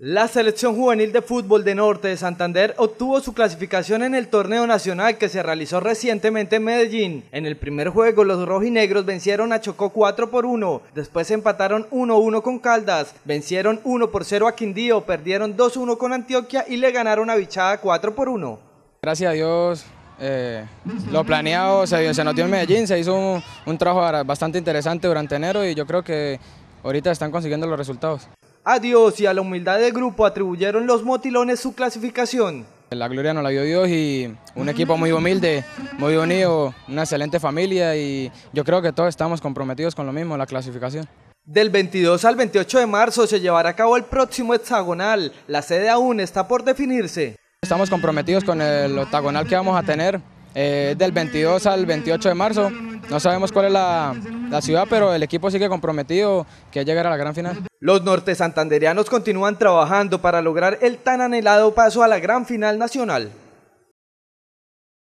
La selección juvenil de fútbol de Norte de Santander obtuvo su clasificación en el torneo nacional que se realizó recientemente en Medellín. En el primer juego los y negros vencieron a Chocó 4 por 1, después empataron 1-1 con Caldas, vencieron 1 por 0 a Quindío, perdieron 2-1 con Antioquia y le ganaron a Bichada 4 por 1. Gracias a Dios, eh, lo planeado se, se notó en Medellín, se hizo un trabajo bastante interesante durante enero y yo creo que ahorita están consiguiendo los resultados. A Dios y a la humildad del grupo atribuyeron los motilones su clasificación. La gloria no la dio Dios y un equipo muy humilde, muy unido, una excelente familia y yo creo que todos estamos comprometidos con lo mismo, la clasificación. Del 22 al 28 de marzo se llevará a cabo el próximo hexagonal. La sede aún está por definirse. Estamos comprometidos con el octagonal que vamos a tener eh, del 22 al 28 de marzo. No sabemos cuál es la, la ciudad, pero el equipo sigue comprometido que llegar a la gran final. Los norte santandereanos continúan trabajando para lograr el tan anhelado paso a la gran final nacional.